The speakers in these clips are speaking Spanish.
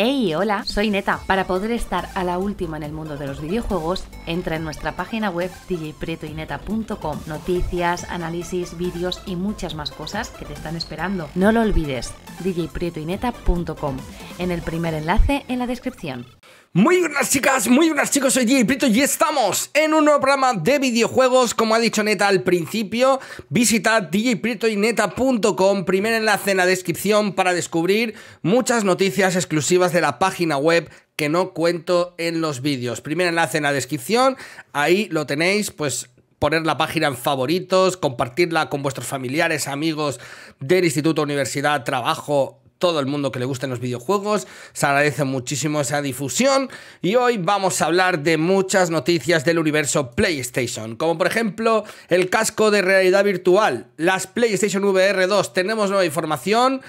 Hey, hola, soy Neta. Para poder estar a la última en el mundo de los videojuegos, entra en nuestra página web djprietoineta.com. Noticias, análisis, vídeos y muchas más cosas que te están esperando. No lo olvides, djprietoineta.com, En el primer enlace en la descripción. Muy buenas chicas, muy buenas chicos, soy DJ Prito y estamos en un nuevo programa de videojuegos, como ha dicho Neta al principio, visitad djpritoyneta.com, primer enlace en la descripción para descubrir muchas noticias exclusivas de la página web que no cuento en los vídeos. Primer enlace en la descripción, ahí lo tenéis, pues poner la página en favoritos, compartirla con vuestros familiares, amigos del instituto, universidad, trabajo, todo el mundo que le gusten los videojuegos. Se agradece muchísimo esa difusión y hoy vamos a hablar de muchas noticias del universo PlayStation, como por ejemplo el casco de realidad virtual, las PlayStation VR 2, tenemos nueva información,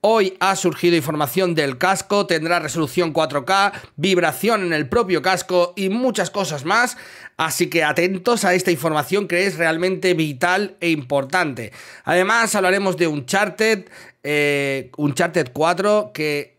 Hoy ha surgido información del casco, tendrá resolución 4K, vibración en el propio casco y muchas cosas más, así que atentos a esta información que es realmente vital e importante. Además hablaremos de un un 4 que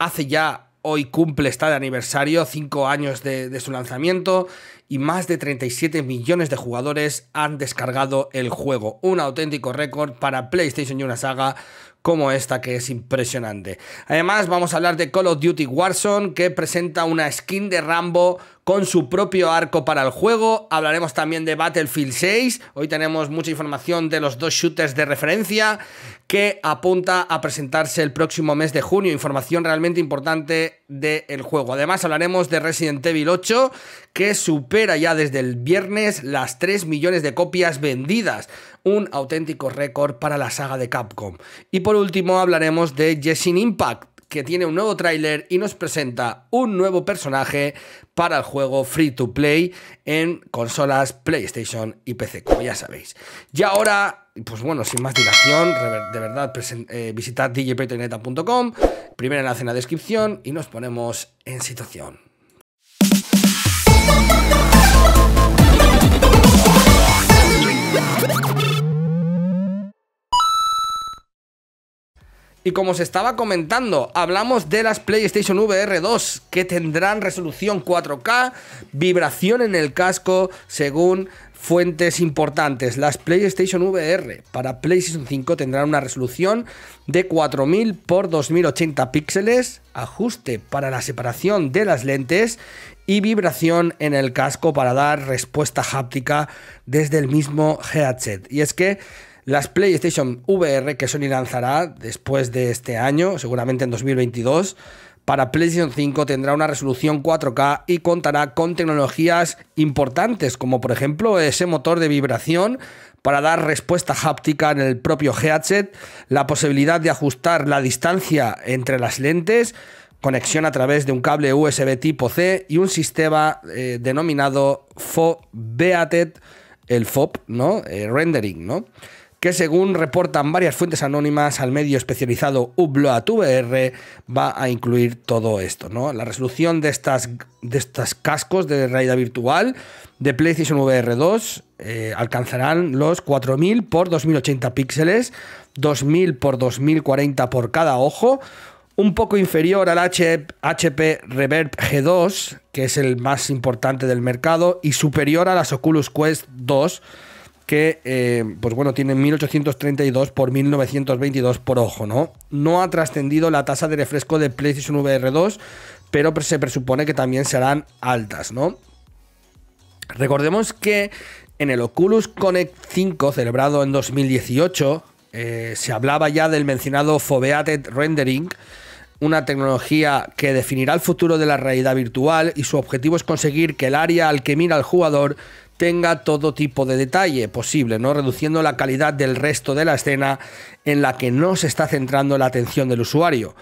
hace ya hoy cumple, esta de aniversario, 5 años de, su lanzamiento y más de 37 millones de jugadores han descargado el juego. Un auténtico récord para PlayStation y una saga como esta que es impresionante. Además vamos a hablar de Call of Duty Warzone que presenta una skin de Rambo con su propio arco para el juego. Hablaremos también de Battlefield 6. Hoy tenemos mucha información de los dos shooters de referencia que apunta a presentarse el próximo mes de junio. Información realmente importante del juego. Además hablaremos de Resident Evil 8 que super ya desde el viernes las 3 millones de copias vendidas, un auténtico récord para la saga de Capcom. Y por último hablaremos de Jessin Impact, que tiene un nuevo tráiler y nos presenta un nuevo personaje para el juego Free to Play en consolas PlayStation y PC, como ya sabéis. Y ahora, pues bueno, sin más dilación, de verdad, eh, visitad primer enlace en la descripción y nos ponemos en situación. Y como se estaba comentando, hablamos de las PlayStation VR 2 que tendrán resolución 4K, vibración en el casco según fuentes importantes. Las PlayStation VR para PlayStation 5 tendrán una resolución de 4000 x 2080 píxeles, ajuste para la separación de las lentes y vibración en el casco para dar respuesta háptica desde el mismo headset. Y es que las PlayStation VR que Sony lanzará después de este año, seguramente en 2022, para PlayStation 5 tendrá una resolución 4K y contará con tecnologías importantes, como por ejemplo ese motor de vibración para dar respuesta háptica en el propio headset, la posibilidad de ajustar la distancia entre las lentes, conexión a través de un cable USB tipo C y un sistema eh, denominado FOBATED, el FOB, ¿no? Eh, rendering, ¿no? que según reportan varias fuentes anónimas al medio especializado Ubloat VR, va a incluir todo esto, ¿no? La resolución de estas, de estas cascos de realidad virtual de PlayStation VR 2 eh, alcanzarán los 4000 por 2080 píxeles, 2000 por 2040 por cada ojo, un poco inferior al HP Reverb G2, que es el más importante del mercado, y superior a las Oculus Quest 2, que, eh, pues bueno, tienen 1832 por 1922 por ojo, ¿no? No ha trascendido la tasa de refresco de PlayStation VR 2, pero se presupone que también serán altas, ¿no? Recordemos que en el Oculus Connect 5, celebrado en 2018, eh, se hablaba ya del mencionado Foveated Rendering, una tecnología que definirá el futuro de la realidad virtual y su objetivo es conseguir que el área al que mira el jugador tenga todo tipo de detalle posible, ¿no? reduciendo la calidad del resto de la escena en la que no se está centrando la atención del usuario.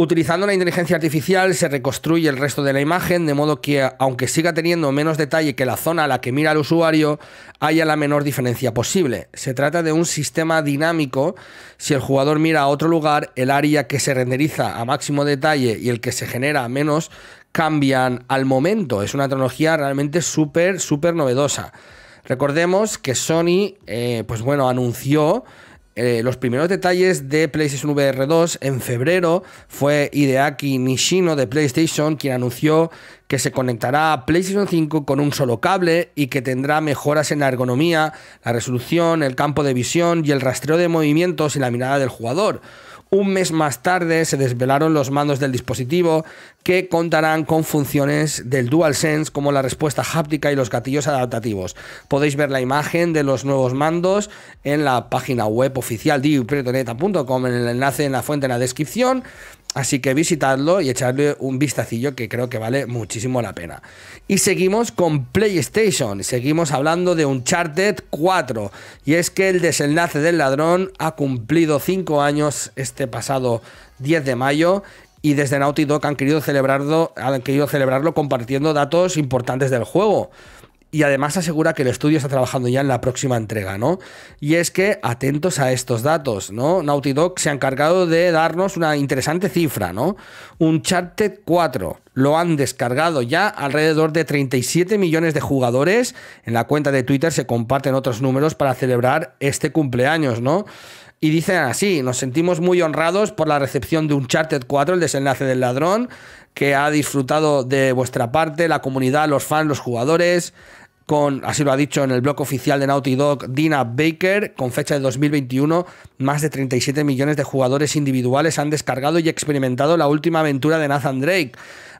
Utilizando la inteligencia artificial se reconstruye el resto de la imagen, de modo que aunque siga teniendo menos detalle que la zona a la que mira el usuario, haya la menor diferencia posible. Se trata de un sistema dinámico. Si el jugador mira a otro lugar, el área que se renderiza a máximo detalle y el que se genera a menos cambian al momento. Es una tecnología realmente súper, súper novedosa. Recordemos que Sony, eh, pues bueno, anunció eh, los primeros detalles de PlayStation VR 2 en febrero fue Hideaki Nishino de PlayStation quien anunció que se conectará a PlayStation 5 con un solo cable y que tendrá mejoras en la ergonomía, la resolución, el campo de visión y el rastreo de movimientos y la mirada del jugador. Un mes más tarde se desvelaron los mandos del dispositivo que contarán con funciones del DualSense como la respuesta háptica y los gatillos adaptativos. Podéis ver la imagen de los nuevos mandos en la página web oficial diupretoneta.com en el enlace en la fuente en la descripción. Así que visitadlo y echarle un vistacillo que creo que vale muchísimo la pena. Y seguimos con PlayStation, seguimos hablando de Uncharted 4. Y es que el desenlace del ladrón ha cumplido 5 años este pasado 10 de mayo y desde Naughty Dog han querido celebrarlo compartiendo datos importantes del juego y además asegura que el estudio está trabajando ya en la próxima entrega, ¿no? Y es que, atentos a estos datos, ¿no? Naughty Dog se ha encargado de darnos una interesante cifra, ¿no? Un 4 lo han descargado ya alrededor de 37 millones de jugadores. En la cuenta de Twitter se comparten otros números para celebrar este cumpleaños, ¿no? Y dicen así, nos sentimos muy honrados por la recepción de Uncharted 4, el desenlace del ladrón, que ha disfrutado de vuestra parte, la comunidad, los fans, los jugadores con, así lo ha dicho en el blog oficial de Naughty Dog, Dina Baker, con fecha de 2021, más de 37 millones de jugadores individuales han descargado y experimentado la última aventura de Nathan Drake.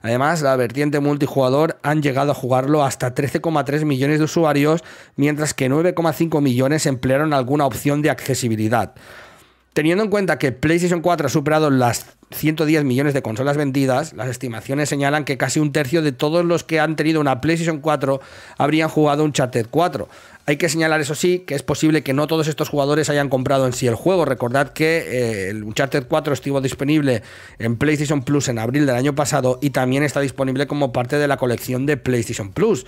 Además, la vertiente multijugador han llegado a jugarlo hasta 13,3 millones de usuarios, mientras que 9,5 millones emplearon alguna opción de accesibilidad. Teniendo en cuenta que PlayStation 4 ha superado las 110 millones de consolas vendidas, las estimaciones señalan que casi un tercio de todos los que han tenido una PlayStation 4 habrían jugado un 4. Hay que señalar, eso sí, que es posible que no todos estos jugadores hayan comprado en sí el juego. Recordad que eh, el Uncharted 4 estuvo disponible en PlayStation Plus en abril del año pasado y también está disponible como parte de la colección de PlayStation Plus.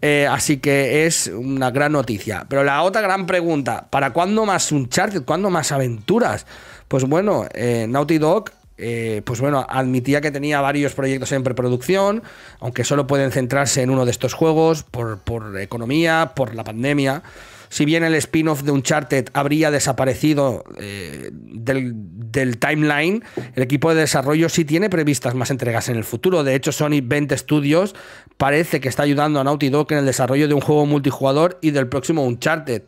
Eh, así que es una gran noticia. Pero la otra gran pregunta, ¿para cuándo más un Uncharted? ¿Cuándo más aventuras? Pues bueno, eh, Naughty Dog eh, pues bueno, admitía que tenía varios proyectos en preproducción, aunque solo pueden centrarse en uno de estos juegos por, economía, por la pandemia. Si bien el spin-off de Uncharted habría desaparecido eh, del, timeline, el equipo de desarrollo sí tiene previstas más entregas en el futuro. De hecho, Sony 20 Studios parece que está ayudando a Naughty Dog en el desarrollo de un juego multijugador y del próximo Uncharted.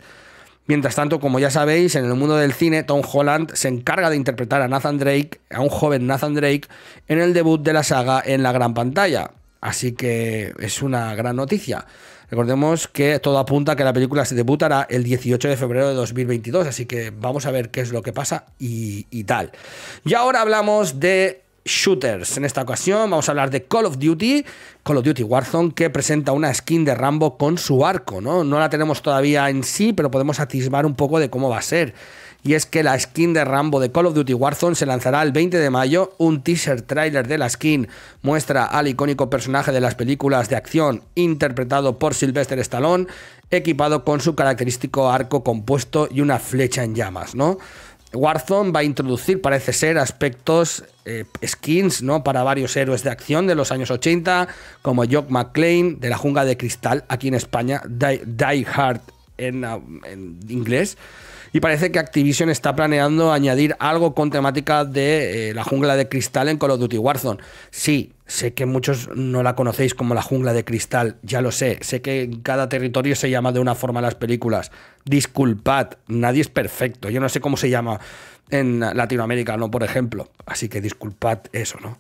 Mientras tanto, como ya sabéis, en el mundo del cine, Tom Holland se encarga de interpretar a Nathan Drake, a un joven Nathan Drake, en el debut de la saga en la gran pantalla. Así que es una gran noticia. Recordemos que todo apunta a que la película se debutará el 18 de febrero de 2022, así que vamos a ver qué es lo que pasa y, y tal. Y ahora hablamos de shooters. En esta ocasión vamos a hablar de Call of Duty, Call of Duty Warzone, que presenta una skin de Rambo con su arco, ¿no? No la tenemos todavía en sí, pero podemos atisbar un poco de cómo va a ser. Y es que la skin de Rambo de Call of Duty Warzone se lanzará el 20 de mayo. Un teaser trailer de la skin muestra al icónico personaje de las películas de acción interpretado por Sylvester Stallone, equipado con su característico arco compuesto y una flecha en llamas, ¿no? Warzone va a introducir, parece ser, aspectos eh, skins ¿no? para varios héroes de acción de los años 80, como Jock McClane de la Jungla de Cristal, aquí en España, Die, Hard eh, en, inglés. Y parece que Activision está planeando añadir algo con temática de eh, la jungla de cristal en Call of Duty Warzone. Sí, Sé que muchos no la conocéis como la jungla de cristal, ya lo sé. Sé que en cada territorio se llama de una forma las películas. Disculpad, nadie es perfecto. Yo no sé cómo se llama en Latinoamérica, ¿no? Por ejemplo. Así que disculpad eso, ¿no?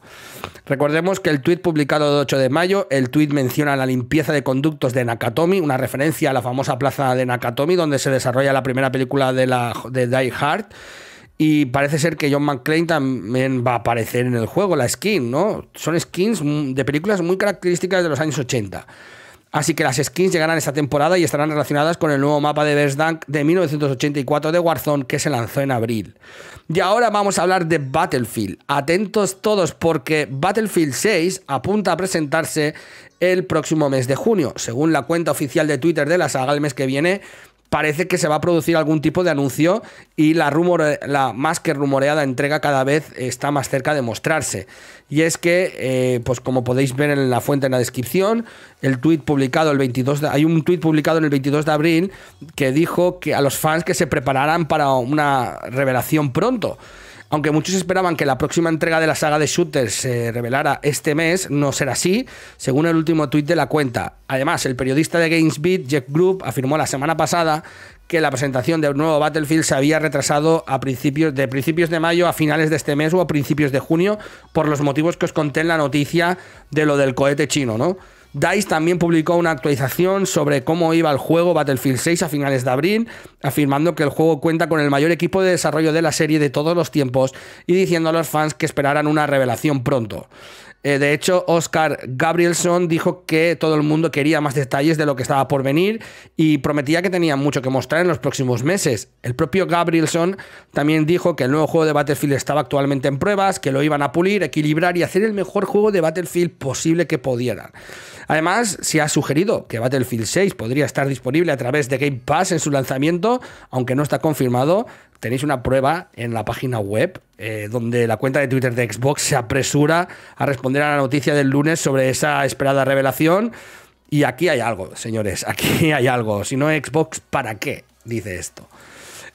Recordemos que el tuit publicado el 8 de mayo, el tweet menciona la limpieza de conductos de Nakatomi, una referencia a la famosa plaza de Nakatomi, donde se desarrolla la primera película de, la, de Die Hard. Y parece ser que John McClane también va a aparecer en el juego, la skin, ¿no? Son skins de películas muy características de los años 80. Así que las skins llegarán esta temporada y estarán relacionadas con el nuevo mapa de Verdansk de 1984 de Warzone que se lanzó en abril. Y ahora vamos a hablar de Battlefield. Atentos todos porque Battlefield 6 apunta a presentarse el próximo mes de junio. Según la cuenta oficial de Twitter de la saga, el mes que viene parece que se va a producir algún tipo de anuncio y la, la más que rumoreada entrega cada vez está más cerca de mostrarse. Y es que, eh, pues como podéis ver en la fuente en la descripción, el tweet publicado el 22 hay un tweet publicado en el 22 de abril que dijo que a los fans que se prepararan para una revelación pronto. Aunque muchos esperaban que la próxima entrega de la saga de shooters se revelara este mes, no será así, según el último tuit de la cuenta. Además, el periodista de GamesBeat, Jeff Group, afirmó la semana pasada que la presentación del nuevo Battlefield se había retrasado a principios de principios de mayo a finales de este mes o a principios de junio por los motivos que os conté en la noticia de lo del cohete chino, ¿no? DICE también publicó una actualización sobre cómo iba el juego Battlefield 6 a finales de abril, afirmando que el juego cuenta con el mayor equipo de desarrollo de la serie de todos los tiempos y diciendo a los fans que esperaran una revelación pronto. Eh, de hecho, Oscar Gabrielson dijo que todo el mundo quería más detalles de lo que estaba por venir y prometía que tenía mucho que mostrar en los próximos meses. El propio Gabrielson también dijo que el nuevo juego de Battlefield estaba actualmente en pruebas, que lo iban a pulir, equilibrar y hacer el mejor juego de Battlefield posible que pudieran. Además, se ha sugerido que Battlefield 6 podría estar disponible a través de Game Pass en su lanzamiento, aunque no está confirmado, tenéis una prueba en la página web eh, donde la cuenta de Twitter de Xbox se apresura a responder a la noticia del lunes sobre esa esperada revelación. Y aquí hay algo, señores, aquí hay algo. Si no Xbox, ¿para qué? Dice esto.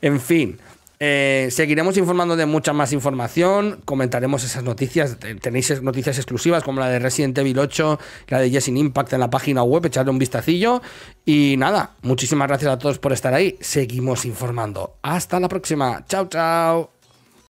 En fin, eh, seguiremos informando de mucha más información, comentaremos esas noticias, tenéis noticias exclusivas como la de Resident Evil 8, la de Yes Impact en la página web, echadle un vistacillo y nada, muchísimas gracias a todos por estar ahí, seguimos informando. Hasta la próxima, chao chao.